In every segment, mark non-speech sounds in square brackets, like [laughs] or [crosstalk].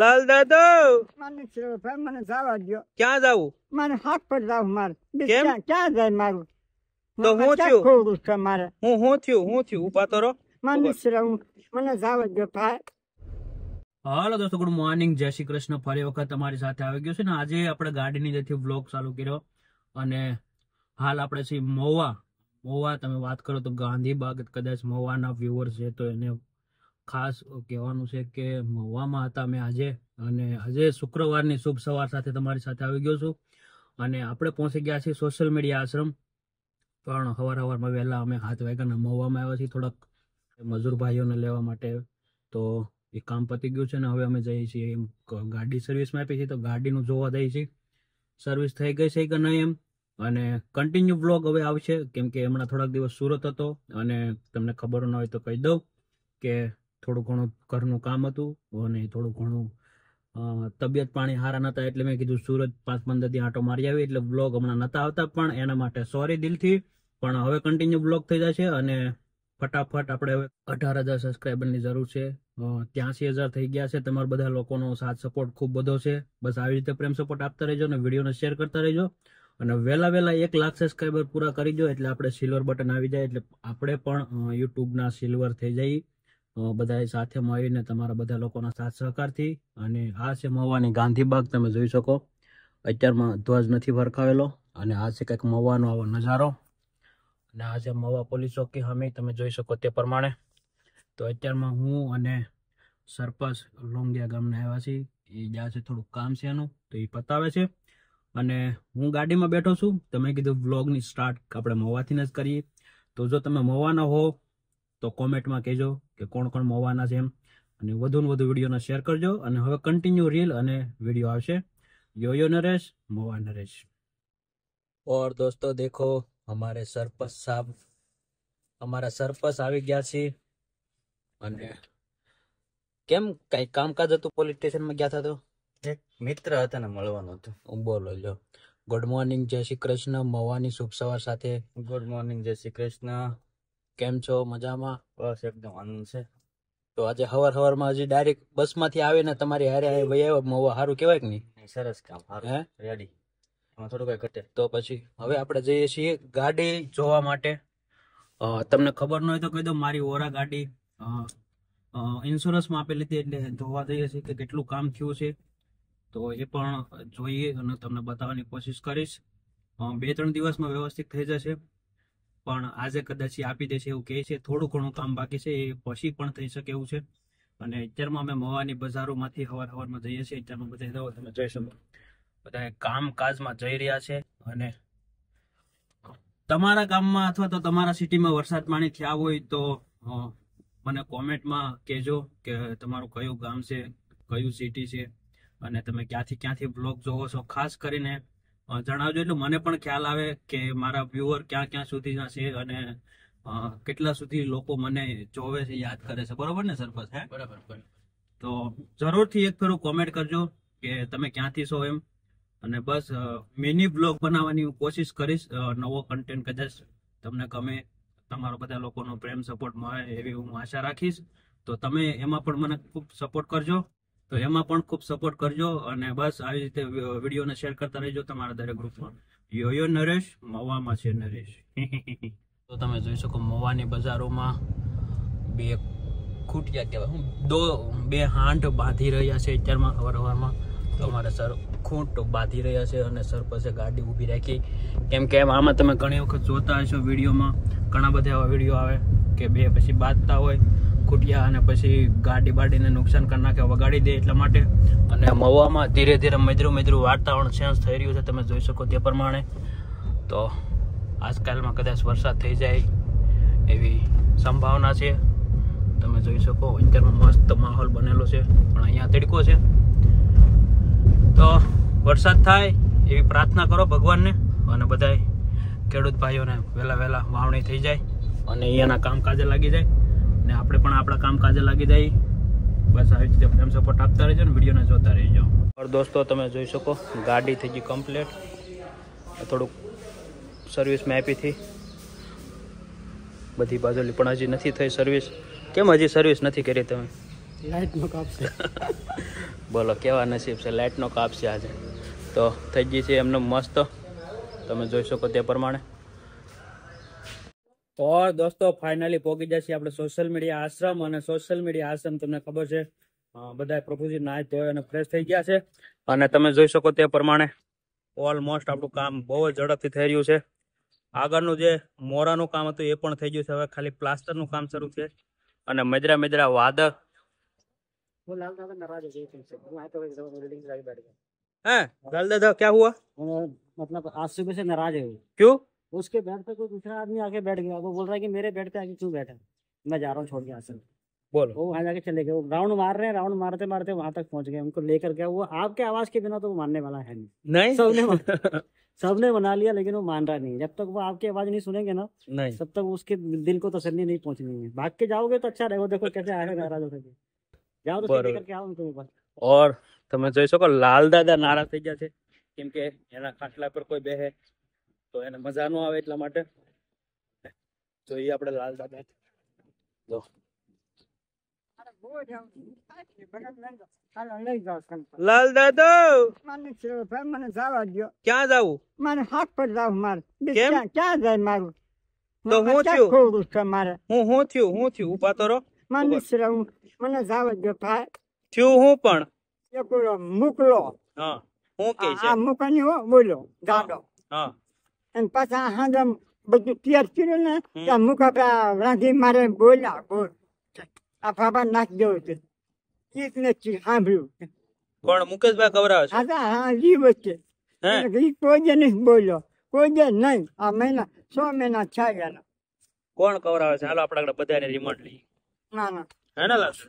લાલ દાદો મને છેડો ભાઈ મને જવા દો ક્યાં જાવું મને હાથ પર જાવ મારે કેમ ક્યાં જાય મારું તો હું થયું ખોડું છે મારે હું હું થયું હું થયું ઉભા તો રહો મને છેડો મને જવા દો ભાઈ હાલો દોસ્તો ગુડ મોર્નિંગ જય શ્રી કૃષ્ણ ફરી વખત તમારી સાથે આવી ગયો છે ને આજે આપણે ગાડીની જેથી વ્લોગ ચાલુ કર્યો અને હાલ આપણે છે મહુવા મહુવા તમે વાત કરો તો ગાંધીબાગ કદાચ મહુવાના વ્યુઅર છે તો એને ખાસ કહેવાનું છે કે મહુવામાં હતા મેં આજે અને આજે શુક્રવારની શુભ સવાર સાથે તમારી સાથે આવી ગયો છું અને આપણે પહોંચી ગયા છીએ સોશિયલ મીડિયા આશ્રમ પણ સવાર હવારમાં વહેલા અમે હાથ વાગ્યાના મહુવામાં આવ્યા છીએ થોડાક મજૂર ભાઈઓને લેવા માટે તો એ કામ પતી ગયું છે ને હવે અમે જઈએ છીએ એમ ગાડી સર્વિસમાં આપી છે તો ગાડીનું જોવા દઈએ છીએ સર્વિસ થઈ ગઈ છે કે નહીં એમ અને કન્ટિન્યુ બ્લોગ હવે આવશે કેમ કે હમણાં થોડાક દિવસ સુરત હતો અને તમને ખબર ન હોય તો કહી દઉં કે થોડું ઘણું ઘરનું કામ હતું અને થોડું ઘણું તબિયત પાણી સારા નતા એટલે મેં કીધું સુરત પાંચ પંદર દી આંટો મારી આવી એટલે બ્લોગ હમણાં નહોતા આવતા પણ એના માટે સોરી દિલથી પણ હવે કન્ટિન્યુ બ્લોગ થઈ જશે અને ફટાફટ આપણે હવે અઢાર હજાર સબસ્ક્રાઈબરની જરૂર છે ત્યાંસી હજાર થઈ ગયા છે તમારા બધા લોકોનો સાથ સપોર્ટ ખૂબ બધો છે બસ આવી રીતે પ્રેમ સપોર્ટ આપતા રહેજો અને વિડીયોને શેર કરતા રહેજો અને વહેલા વહેલા એક લાખ સબસ્ક્રાઈબર પૂરા કરી દો એટલે આપણે સિલ્વર બટન આવી જાય એટલે આપણે પણ યુટ્યુબના સિલ્વર થઈ જઈએ બધા સાથે મળીને તમારા બધા લોકોના સાથ સહકારથી અને આ છે મહુવાની ગાંધીબાગ તમે જોઈ શકો અત્યારમાં ધ્વજ નથી ભરખાવેલો અને આ છે કંઈક મવાનો આવો નજારો અને આ છે મવા પોલીસ ચોકી અમે તમે જોઈ શકો તે પ્રમાણે તો અત્યારમાં હું અને સરપંચ લોંગિયા ગામના આવ્યા છીએ એ જ્યાં છે થોડુંક કામ છે એનું તો એ પતાવે છે અને હું ગાડીમાં બેઠો છું તમે કીધું વ્લોગની સ્ટાર્ટ આપણે મહુવાથી જ કરીએ તો જો તમે મવાના હો તો કોમેન્ટમાં કહેજો કે કોણ કોણ મોવાના છે એમ અને વધુ ને વધુ વિડીયોને શેર કરજો અને હવે કન્ટિન્યુ રીલ અને વિડીયો આવશે યોયો નરેશ મોવા નરેશ ઓર દોસ્તો દેખો અમારે સરપસ સાહેબ અમારા સરપસ આવી ગયા છે અને કેમ કઈ કામકાજ હતું પોલીસ સ્ટેશનમાં ગયા હતા તો એક મિત્ર હતા ને મળવાનું હતું બોલો જો ગુડ મોર્નિંગ જય શ્રી કૃષ્ણ મોવાની શુભ સવાર સાથે ગુડ મોર્નિંગ જય શ્રી કૃષ્ણ કેમ છો મજામાં બસ એકદમ આનંદ છે તો આજે હવાર હવારમાં હજી ડાયરેક્ટ બસમાંથી આવીને તમારી હારે હારે વહી આવ્યો મોવા સારું કહેવાય કે નહીં સરસ કામ હે રેડી એમાં થોડું કઈ ઘટે તો પછી હવે આપણે જઈએ છીએ ગાડી જોવા માટે તમને ખબર ન હોય તો કહી દો મારી ઓરા ગાડી ઇન્સ્યોરન્સમાં આપેલી હતી એટલે જોવા જઈએ છીએ કે કેટલું કામ થયું છે તો એ પણ જોઈએ અને તમને બતાવવાની કોશિશ કરીશ બે ત્રણ દિવસમાં વ્યવસ્થિત થઈ જશે પણ આજે કદાચ આપી દેશે એવું કહે છે થોડું ઘણું કામ બાકી છે એ પછી પણ થઈ શકે એવું છે અને અત્યારમાં અમે મવાની બજારોમાંથી હવાર હવારમાં જઈએ છીએ અત્યારમાં બધા તમે જઈ શકો બધા કામકાજમાં જઈ રહ્યા છે અને તમારા ગામમાં અથવા તો તમારા સિટીમાં વરસાદ પાણી થયા હોય તો મને કોમેન્ટમાં કહેજો કે તમારું કયું ગામ છે કયું સિટી છે અને તમે ક્યાંથી ક્યાંથી બ્લોગ જોવો છો ખાસ કરીને જણાવજો એટલે મને પણ ખ્યાલ આવે કે મારા વ્યુઅર ક્યાં ક્યાં સુધીના છે અને કેટલા સુધી લોકો મને જોવે છે યાદ કરે છે બરોબર ને સરપંચ હે બરાબર તો જરૂરથી એક ફેરું કોમેન્ટ કરજો કે તમે ક્યાંથી છો એમ અને બસ મિની બ્લોગ બનાવવાની હું કોશિશ કરીશ નવો કન્ટેન્ટ કદાચ તમને ગમે તમારો બધા લોકોનો પ્રેમ સપોર્ટ મળે એવી હું આશા રાખીશ તો તમે એમાં પણ મને ખૂબ સપોર્ટ કરજો તો એમાં પણ ખૂબ સપોર્ટ કરજો અને બસ આવી રીતે વિડીયોને શેર કરતા રહેજો તમારા દરેક ગ્રુપમાં યો નરેશ મવામાં છે નરેશ [laughs] તો તમે જોઈ શકો મવાની બજારોમાં બે ખૂટ્યા કહેવાય હું દો બે હાંઠ બાંધી રહ્યા છે અત્યારમાં હવાર હવારમાં તો અમારે સર ખૂંટ બાંધી રહ્યા છે અને સર પાસે ગાડી ઊભી રાખી કેમ કે આમાં તમે ઘણી વખત જોતા હશો વિડીયોમાં ઘણા બધા એવા વિડીયો આવે કે બે પછી બાંધતા હોય કુટિયા અને પછી ગાડી બાડીને નુકસાન કરી નાખે વગાડી દે એટલા માટે અને મહુવામાં ધીરે ધીરે મજરું મજરું વાતાવરણ ચેન્જ થઈ રહ્યું છે તમે જોઈ શકો તે પ્રમાણે તો આજકાલમાં કદાચ વરસાદ થઈ જાય એવી સંભાવના છે તમે જોઈ શકો અત્યારમાં મસ્ત માહોલ બનેલો છે પણ અહીંયા તડકો છે તો વરસાદ થાય એવી પ્રાર્થના કરો ભગવાનને અને બધાય ખેડૂત ભાઈઓને વહેલા વહેલા વાવણી થઈ જાય અને અહીંયાના કામકાજે લાગી જાય ને આપણે પણ આપણા કામ કાજે લાગી જાય બસ આવી રીતે પ્રેમ સપોર્ટ આપતા રહેજો ને વિડીયોને જોતા રહેજો પર દોસ્તો તમે જોઈ શકો ગાડી થઈ ગઈ કમ્પ્લેટ થોડુંક સર્વિસ મેપીથી બધી બાજુ પણ હજી નથી થઈ સર્વિસ કેમ હજી સર્વિસ નથી કરી તમે લાઇટનો કાપ છે [laughs] બોલો કેવા નસીબ છે લાઇટનો કાપ છે આજે તો થઈ ગઈ છે એમને મસ્ત તમે જોઈ શકો તે પ્રમાણે તો દોસ્તો ફાઇનલી પહોંચી જશે આપણે સોશિયલ મીડિયા આશ્રમ અને સોશિયલ મીડિયા આશ્રમ તમને ખબર છે બધા પ્રભુજી નાચ ધોય અને ફ્રેશ થઈ ગયા છે અને તમે જોઈ શકો તે પ્રમાણે ઓલમોસ્ટ આપણું કામ બહુ જ ઝડપથી થઈ રહ્યું છે આગળનું જે મોરાનું કામ હતું એ પણ થઈ ગયું છે હવે ખાલી પ્લાસ્ટરનું કામ શરૂ છે અને મજરા મજરા વાદળ હે દાદા ક્યાં હુઆ મતલબ આજ સુબહ સે નારાજ હે ક્યું उसके बेड पे कोई दूसरा आदमी आके बैठ गया वो बोल रहा है कि मेरे बेड पे आके क्यों बैठा मैं जा रहा हूँ छोड़ के आसन बोलो वो वहाँ जाके चले गए वो राउंड मार रहे हैं राउंड मारते मारते वहां तक पहुंच गए उनको लेकर गया वो आपके आवाज के बिना तो वो मानने वाला है नहीं सबने [laughs] सबने बना लिया लेकिन वो मान रहा नहीं जब तक वो आपकी आवाज नहीं सुनेंगे ना नहीं तब तक उसके दिल को तसली तो नहीं पहुंचनी है भाग के जाओगे तो अच्छा रहेगा देखो कैसे आगे नाराज हो सके जाओ तो કરકે આવો તમે પાસ ઓર તમે જોઈ શકો લાલ દાદા નારાજ થઈ ગયા છે કેમ કે એના ખાટલા પર કોઈ બેહે તો એને મજા ન આવે એટલા માટે જોઈએ આપણે લાલ દાદા જો મારું હું થયું મારે હું હું થયું હું થયું ઉભા તો રહો મને મને જવા દો ભાઈ થયું હું પણ મોકલો હું કે મોકલ્યો બોલો દાદો અને પાછા હાજમ બધું તૈયાર કર્યું ને ત્યાં મુખ આપણા રાંધી મારે બોલ્યા બોલ આ ફાફા નાખ દેવો છે એક નથી સાંભળ્યું કોણ મુકેશભાઈ કવરાવ છે હા હા જી વચ્ચે કોઈ જે નહીં બોલ્યો કોઈ જે નહીં આ મહિના છ મહિના છ ગયા કોણ કવરાવે છે હાલો આપણા બધાને રિમોટ લઈ ના ના હે ને લાસ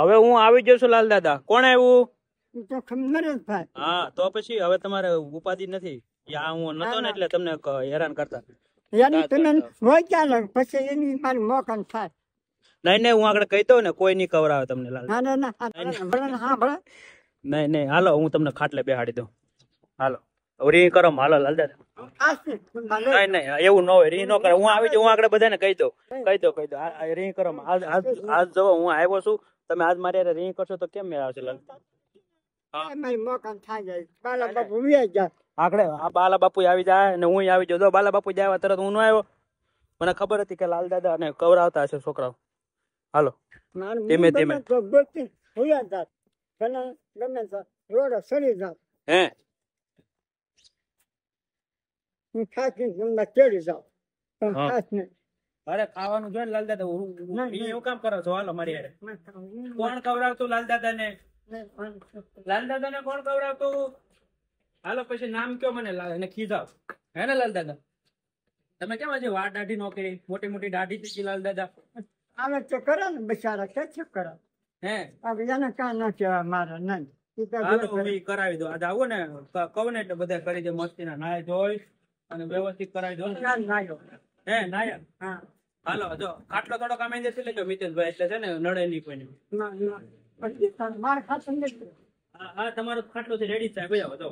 હવે હું આવી છું લાલ દાદા કોણ આવ્યું તો ખબર જ ભાઈ હા તો પછી હવે તમારે ઉપાધિ નથી યા હું નતો ને એટલે તમને હેરાન કરતા યાની તમે હોય ચાલે પછી એની મારી મોકન થાય નહીં નહીં હું આગળ કહી દઉં ને કોઈ નહીં કવરાવે તમને લાલ ના ના ના હા નહીં નહીં હાલો હું તમને ખાટલે બેહાડી દઉં હાલો રી કરો હાલો લાલદાર નહીં નહીં એવું ન હોય રી ન કરે હું આવી જાઉં હું આગળ બધાને કહી દઉં કહી દઉં કહી દઉં રી કરો આજ આજ આજ જો હું આવ્યો છું તમે આજ મારે રી કરશો તો કેમ મેળ આવશે લાલ બાલા બાપુ આવી જાય ને હું આવી જતો બાલા બાપુ જાય તરત હું આવ્યો મને ખબર હતી કે લાલ દાદા અને કવરાવતા હશે છોકરાઓ હાલો ધીમે ધીમે હે અરે ખાવાનું જો લાલ દાદા એવું કામ કરો છો હાલો મારી કોણ કવરાવતું લાલ દાદા ને લાલ દાદા ને કોણ કવડાવતો હાલો પછી નામ કયો મને એને ખીજાવ હે ને લાલ દાદા તમે કેમ આજે વાર દાઢી નોકરી મોટી મોટી દાઢી થઈ લાલ દાદા આમે તો કરે ને બિચારા કે છે કરે હે આ બીજાને કા ન કહેવાય મારા નંદ કરાવી દો આજે આવો ને કવને એટલે બધા કરી દે મસ્તી ના નાય અને વ્યવસ્થિત કરાવી દો હે નાયા હા હાલો જો આટલો થોડો કામ લેજો મિતેશભાઈ છે ને નડે નહીં કોઈ માર ખાસ હા હા તમારો ખાટલો છે રેડી થાય આવો દો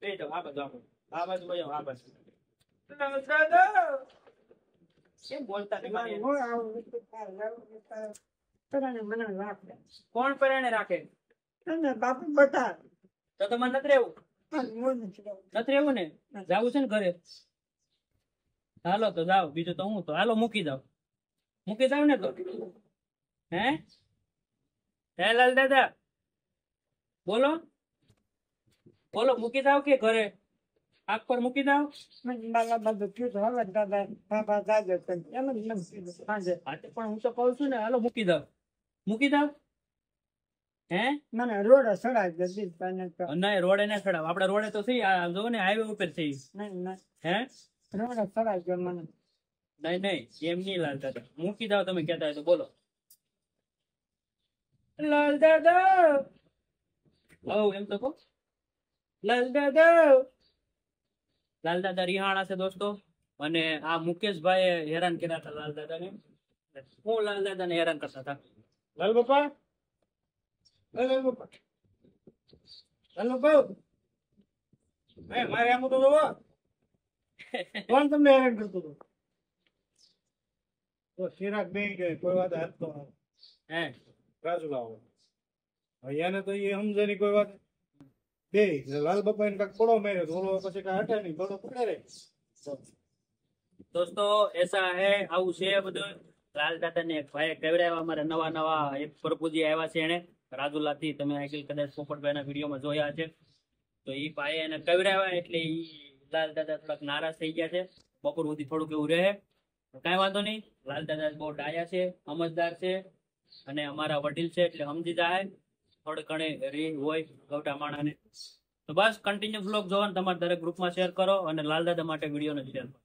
બે દો આ બધો આપો બાજુ આ બાજુ દાદા કેમ બોલતા તમારે પરાણે મને રાખે રાખે તને બાપુ બતા તો તમારે નથી રહેવું નથી ને જાવું છે ને ઘરે હાલો તો જાઓ બીજું તો હું તો હાલો મૂકી દઉં મૂકી જાવ ને તો હે હે લાલ દાદા બોલો બોલો મૂકી જાવ કે ઘરે આગ પર મૂકી દાવ પણ હું તો કઉ છું ને હાલો મૂકી દાવ મૂકી દાવ હે મને રોડે ચડાવ ના રોડે ના ચડાવ આપડે રોડે તો થઈ જો ને હાઈવે ઉપર થઈ હે રોડે ચડાવ મને નહીં નહીં એમ નહીં લાલ દાદા મૂકી દાવ તમે કહેતા તો બોલો લાલ દાદા હવ એમ તો કહો લાલ દાદા લાલ દાદા રિહાણા છે દોસ્તો અને આ મુકેશભાઈ હેરાન કર્યા હતા લાલ દાદા ને હું લાલ દાદા ને હેરાન કરતા હતા લાલ બાપા લાલ બાપા લાલ બાપા મારે આમ તો જોવા કોણ તમને હેરાન કરતો હતું તો ચિરાગ બે ગયો કોઈ વાત હાથ તો હે રાજુ લાવો અહીંયાને તો એ સમજે નહીં કોઈ વાત બે લાલ બાપા એને કાંક પડો માર્યો ધોળો પછી કાંઈ હટે નહીં ધોળો પડે રે દોસ્તો એસા હે આવું છે બધું લાલ દાદા ને એક ભાઈ કેવડાવ્યા અમારા નવા નવા એક પ્રભુજી આવ્યા છે એને રાજુલા થી તમે આગળ કદાચ પોપટભાઈ ના માં જોયા છે તો એ ભાઈ એને કેવડાવ્યા એટલે એ લાલ દાદા થોડાક નારાજ થઈ ગયા છે બપોર સુધી થોડુંક એવું રહે કઈ વાંધો નહીં લાલ દાદા બહુ ડાયા છે સમજદાર છે અને અમારા વડીલ છે એટલે સમજી જાય થોડી ઘણી રી હોય ગવટા માણાને તો બસ કન્ટિન્યુ બ્લોગ જોવાનું તમારા દરેક ગ્રુપમાં શેર કરો અને લાલ દાદા માટે વિડીયોને શેર કરો